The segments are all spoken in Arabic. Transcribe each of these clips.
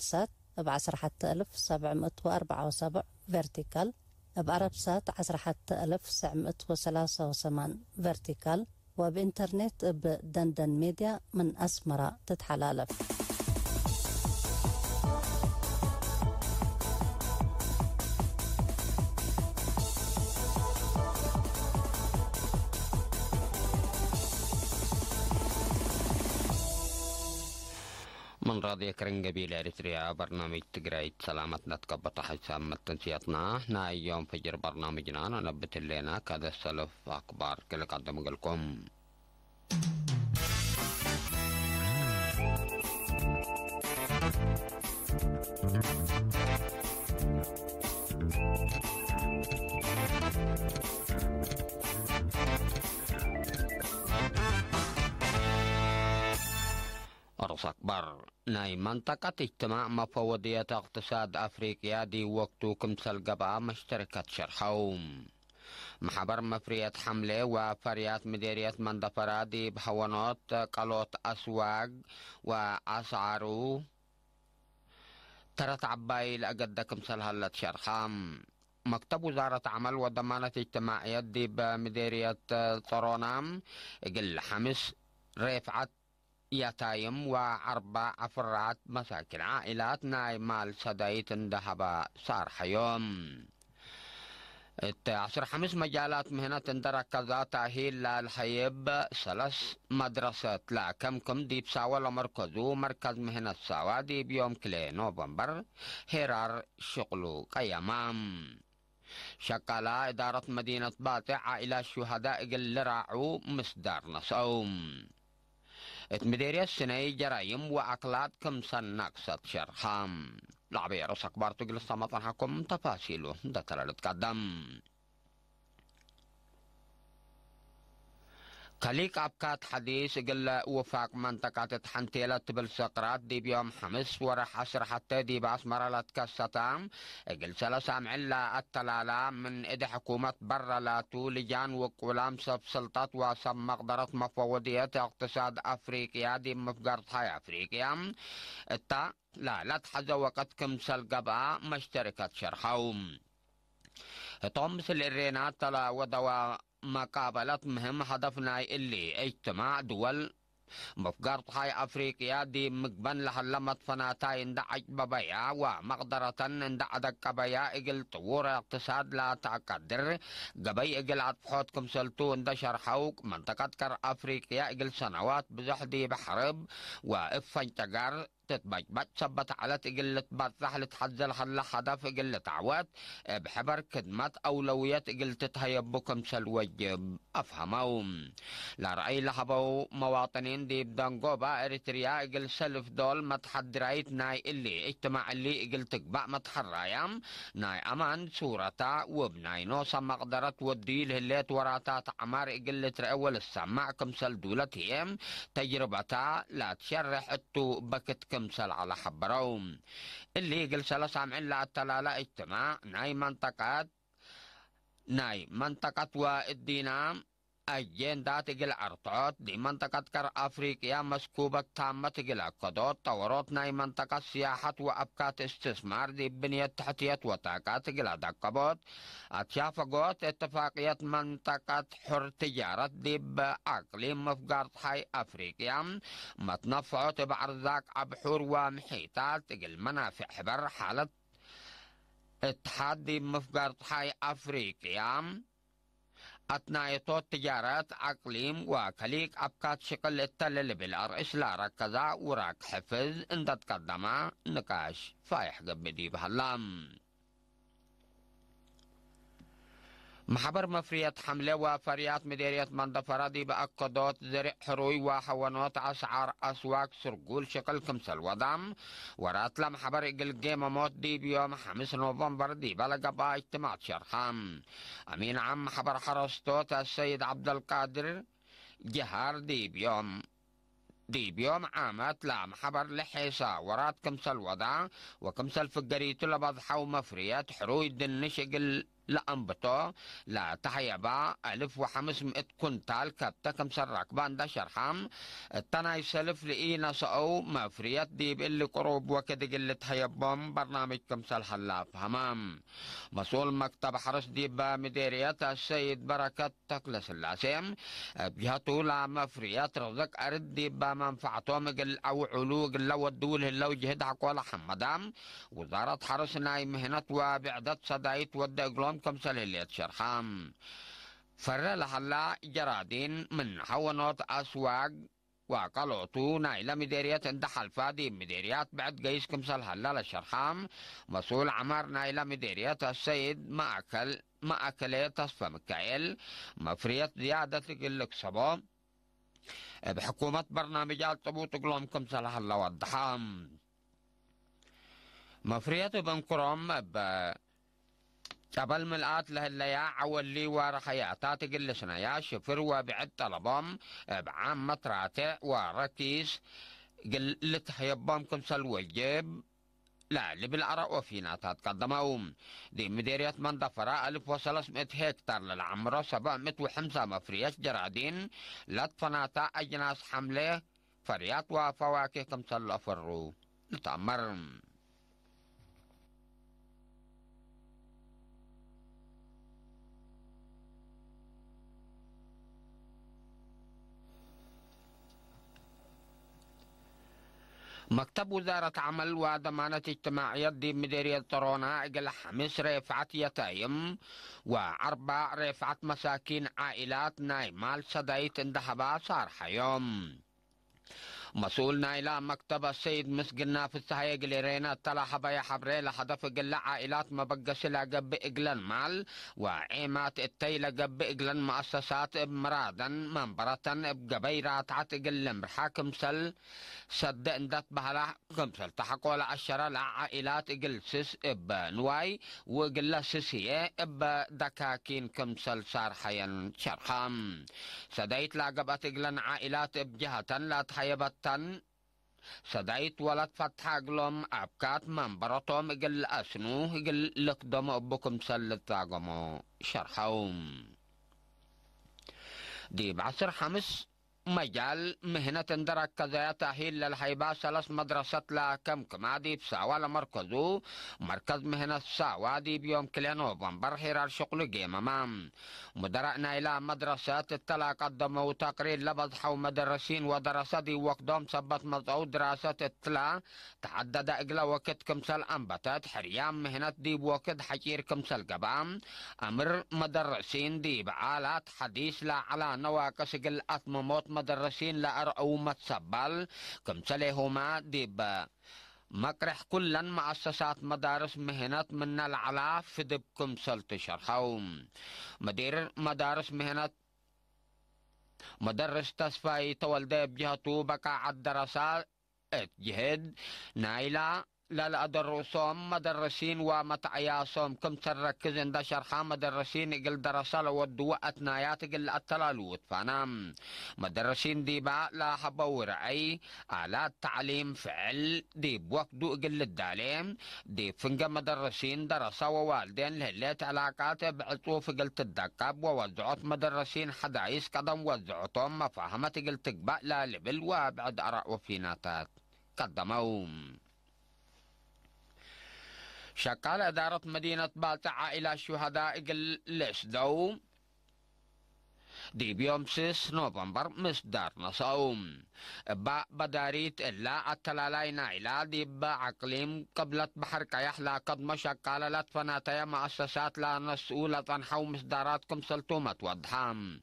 سات بعشرة حتى ألف سبعمائة وأربعة وسبع فيرتيكال بأرب سات عشرة حتى ألف سبعمائة وثلاثة وثمان فيرتيكال وبإنترنت بدندن ميديا من أسمرة تتحلالف من راضي كرن قبيل إريتريا برنامج تقرأي سلامتنا تكبط حسام تنسيطنا ناي يوم فجر برنامجنا ننبت لنا كذا السلف اكبر كل قدم لكم أرص أكبر ناي منطقة اجتماع مفوضية اقتصاد افريقيا دي وقتو ክምሰል ገብኣ مشتركة شرخوم محبر مفريات حملة وفريات مديرية مندفرة دي بحوانات قلوت أسواق وأسعارو ترت عباي لأقدك مثل هلة شرخام مكتب وزارة عمل وضمانة اجتماعية دي بمديرية طرونام قل حمس رفعت يتايم وأربع أفراد مساكن عائلات نايمال سدايت ذهب صار حيوم تعصر خمس مجالات مهنة درك كذا تأهيل للحيب ثلاث مدرسة لا كم كم ديب ساوى لمركزو مركز مهنة ساوى ديب يوم كلي نوفمبر هرار شغلو قيامام شكالا إدارة مدينة باطع إلى الشهداء قل راعو مصدر نصوم تمديريا السنه جرايم وعقلات كم سنقصت شرخام لعبي رسك بارتقل الصمطان حكم تفاصيله ده ترى خليك أبكات حديث قل وفاق منطقة تبل سقرات دي بيوم حمس ورا حسر حتى دي باس مرالة كستام قل سلسام علا التلالة من إد حكومة برا لا لجان وقلام سب سلطات واسم مقدرة مفوضية اقتصاد أفريقيا دي مفقر حي أفريقيا التا لا لا تحز وقت كم قبعة مشتركة شرحوم تومس الرينات تلا ودوا مقابلات مهم هدفنا اللي اجتماع دول مفقرت هاي أفريقيا دي مقبن لحلمت فناتاي اندعج ببيا ومقدرة اندعدك كبيا اجل طور اقتصاد لا تقدر قبي اجل كم سلطون اندشر حوك منطقة كر أفريقيا اجل سنوات بزحدي بحرب وإفن تقار بج شبت على بات برزح لتحزل هلا حدا في قلة عوات بحبر كدمات أولويات قلت تهيبكم سلوي أفهمو لا رأي لهبو مواطنين دي بدنقوبة إريتريا قل سلف دول ما رأيت ناي اللي اجتماع اللي قلتك بقى ما رأيام ناي أمان صورتا وبناي نوصا مقدرة ودي الهلات وراتات عمار رأول السماع كم سل دولتهم تجربتا لا تشرح التو بكتك تمثل على حبرهم اللي جلسة لسعم إلا التلالة اجتماع ناي منطقة ناي منطقة دينام أجين تجل أرطوت دي منطقة كر أفريقيا مسكوبة تامة تجل أقدوت طورات ناي منطقة سياحة وأبكات استثمار دي بنية تحتية وطاقات تجل أدقبوت أتشافقوت اتفاقية منطقة حر تجارة دي بأقليم مفقار حي أفريقيا متنفعوت بأرزاق أبحور ومحيطات تجل منافع حبر حالة اتحاد مفقار حي أفريقيا أثناء تجارات أقليم وكليك أبقات شكل التلل بالأرئيس لا ركزا وراك حفظ إن تتقدم نقاش فايح قبدي بهلام محبر مفريات حملة وفريات مندفرة مندفرادي بأقدات زرع حروي وحوانوت أسعار أسواق سرقول شكل كمسل ودم ورات محبر حبر إقل جيمة موت دي بيوم خمس نوفمبر دي بلغ با اجتماع شرحام أمين عم محبر حرستوت السيد عبد القادر جهار دي بيوم دي بيوم عامات لام محبر لحيسا ورات كمسل وضع وكمسل فقريتو لبضحة ومفريات حروي دنشق لأنبتو لا تحيبا ألف وحمس كنتال كبتا كم سرق باندا شرحام تناي سلف لإينا سأو فريات ديب اللي قروب وكد قلت هيبام برنامج كم سالحلاف همام مسؤول مكتب حرس ديب مديريات السيد بركة تكلس سلاسيم بجهته لا فريات رزق أرد ديب منفعتهم قل أو علوق لو الدول لو جهد حقوة حمدام وزارة حرس ناي مهنة وبعدت صدايت ودى قلوم الشرحام خمسة ليلة شرحام فر لحلا جرادين من حونوت أسواق وقلعتو نايلة مديريات عند حلفادي مديريات بعد جيش كمسل هلال الشرحام مسؤول عمر نايلة مديريات السيد ما مأكلية تصفى مكايل مفريات زيادة لك صبا بحكومة برنامجات طبوط تقلوم كمسل هلا والضحام مفرية بن كرم قبل ملقات يا عول لي يا آه، تاتي قلشنا يا شفر وبعد طلبهم بعام مطراتع وركيس قلت حيبهم سلوى سلوجيب لا اللي بالعرق وفينا تتقدمهم دي مديرية من دفرة 1300 هكتار للعمرة 700 وحمسة مفريش جرادين لطفناتا أجناس حملة فريات وفواكه كم سلو فرو لتأمرهم مكتب وزارة عمل وضمانة اجتماعية دي مديرية طرونا إجل خمس رفعت يتايم وأربع رفعت مساكين عائلات نايمال صديت اندهبا صار حيوم مسؤول نايلا مكتب السيد مسجنا في السهايق لرينا تلا حبايا حبري لحضف جلا عائلات ما لقب إجلان مال وعيمات التيل جب إجلان مؤسسات بمرادا منبرة تعت عتجل حاكم سل اندت بها بهلا كمسل تحقوا لعشرة لعائلات جلسس بنواي وجلا سسية بدكاكين كمسل صار حيا شرخام سديت لقبت إجلان عائلات بجهة لا تحيبت تن صدايت ولد فتح جلوم أبكات من برطوم جل أسنو جل لقدم أبكم سلة تعجمو شرحهم دي بعصر حمس مجال مهنة درك كذا تأهيل للحيبا سلس مدرسة لا كم كما دي مركزو مركز مهنة ساوة دي بيوم كلينو بمبر حرار شغل امام مدرعنا إلى مدرسة التلا قدموا تقرير لبض حو مدرسين ودرسة دي وقدوم سبت مضعو دراسة التلا تعدد إقلا وقت كمسل أنبتت حريام مهنة دي بوقت حجير كمسل قبام أمر مدرسين دي بعالات حديث لا على نواقص قل أثمموت مدرسين أو متسبل كم هما ديب مكرح كلا مؤسسات مدارس مهنات من العلا في كم سلت شرخوم مدير مدارس مهنات مدرس تسفاي تولد بجهتو بقى الدراسات اتجهد نايلة لا لا دروسهم مدرسين ومتعياسهم كم تركزن ده شرحا مدرسين قل درسال لو الدواء أتنايات قل التلالوت فانام مدرسين دي با لا حبا ورعي على التعليم فعل دي وفدو قل الداليم دي فنجا مدرسين درسا ووالدين لهليت علاقات بعطو في قل تدقب ووزعت مدرسين حدايس قدم وزعتهم مفاهمة قل تقبأ لا لبل وابعد أراء وفيناتات قدموهم شكال إدارة مدينة بالتعا إلى شهداء قليش دوم دي بيومسس نوفمبر مصدر نصاوم با بداريت لا التلالاينا إلى دي با عقليم قبلت بحر كيحلا قد مشاكالة لتفناتي مؤسسات لا نسؤولة تنحو مصداراتكم سلطومت ودحام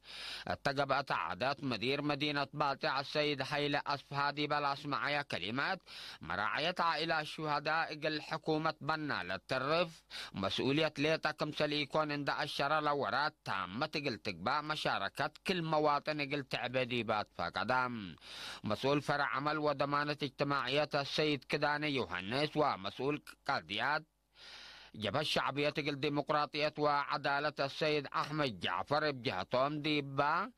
تقبأت عادات مدير مدينة بالتع السيد حيلة أسفهادي بلا معايا كلمات مراعية عائلة الشهداء قل حكومة بنا للترف مسؤولية ليتكم سليكون اند الشرالة ورات تامة قل تقبأ مشارك حركات كل مواطن قلت عبدي بات فقدام مسؤول فرع عمل وضمانة اجتماعية السيد كداني يوهنس ومسؤول قضيات جبهة الشعبية الديمقراطية وعدالة السيد أحمد جعفر بجهتهم ديبا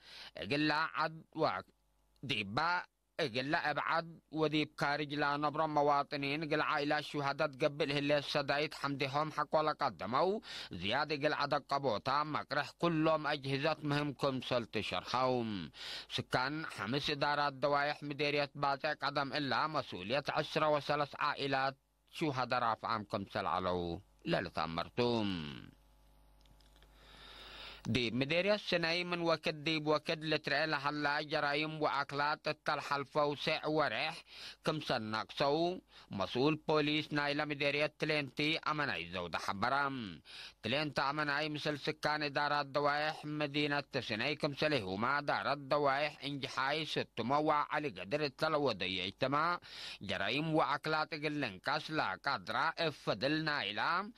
قلا عد وديبا اجل ابعد وذيب كارج لا نبر مواطنين قل عائلة الشهداء قبل هلا سدايت حمدهم حق ولا قدموا زيادة قل عدد قبوطة مكرح كلهم اجهزة مهمكم سلت شرحهم سكان حمس ادارات دوايح مديرية باتع قدم الا مسؤولية عشرة وثلاث عائلات شهداء رافعامكم سلعلو لا مرتوم دي مديريا سنايمن دي بوكد رأيلا حلا جرايم وعقلات الطلحة وسع ورح كم سو مسؤول بوليس نايلا مديريا تلينتي أمناي زود حبرام تلينتا أمناي مثل سكان دارات دوايح مدينة سناي كم وما دار دوايح انجحاي ستموا على قدر دي اجتماع جرايم وعقلات قلن كاسلا قدرا افضل نايلام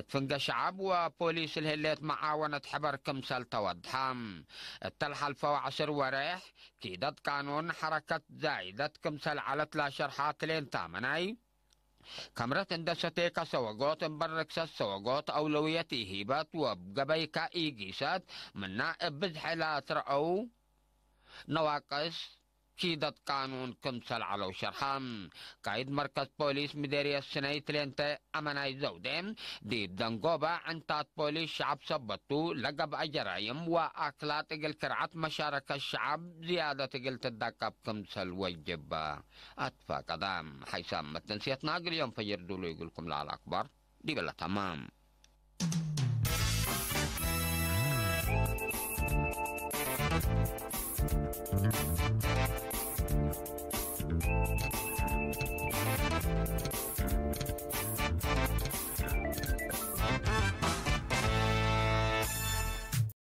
تفنق شعب وبوليس الهلات معاونة حبر كمسال توضحم التلحى الفواعشر وريح تيدت قانون حركة زايدت كمسال على تلاشر حاتلين تامناي كمرت اندستيكا سوغوت امبركسات سوغوت أولويتي هيبات وبقبيكا إيجيسات من نائب بزحلات رأو نواقص کیدت قانون کم سل علو شرحم قائد مرکز پولیس مدیری السنایت لینت امنای زودم دی دنگوبا انتات بوليس شعب سبتو لقب اجرائم واكلات اقل كرعت مشاركة الشعب زيادة اقل تدقب كم سل وجب اتفا قدام حيسام متنسيت ناقل يوم فجر دولو يقولكم لا الاكبر دي بلا تمام Thank you.